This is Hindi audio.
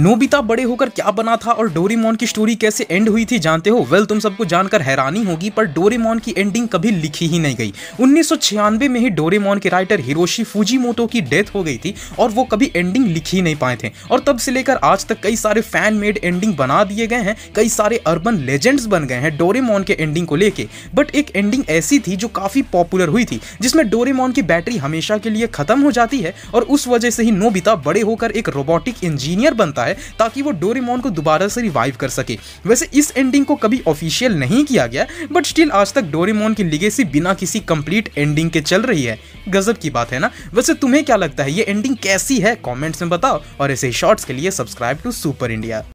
नोबिता बड़े होकर क्या बना था और डोरेमोन की स्टोरी कैसे एंड हुई थी जानते हो वेल तुम सबको जानकर हैरानी होगी पर डोरेमोन की एंडिंग कभी लिखी ही नहीं गई उन्नीस में ही डोरेमोन के राइटर हिरोशी फूजीमोटो की डेथ हो गई थी और वो कभी एंडिंग लिख ही नहीं पाए थे और तब से लेकर आज तक कई सारे फैन मेड एंडिंग बना दिए गए हैं कई सारे अर्बन लेजेंड्स बन गए हैं डोरेमोन के एंडिंग को लेके बट एक एंडिंग ऐसी थी जो काफ़ी पॉपुलर हुई थी जिसमें डोरेमोन की बैटरी हमेशा के लिए खत्म हो जाती है और उस वजह से ही नोबिता बड़े होकर एक रोबोटिक इंजीनियर बनता है है ताकि वो डोरेमोन को दोबारा से रिवाइव कर सके वैसे इस एंडिंग को कभी ऑफिशियल नहीं किया गया बट स्टिल आज तक डोरेमोन की लिगेसी बिना किसी कंप्लीट एंडिंग के चल रही है गजब की बात है ना वैसे तुम्हें क्या लगता है ये एंडिंग कैसी है कॉमेंट्स में बताओ और ऐसे शॉर्ट्स के लिए सब्सक्राइब टू सुपर इंडिया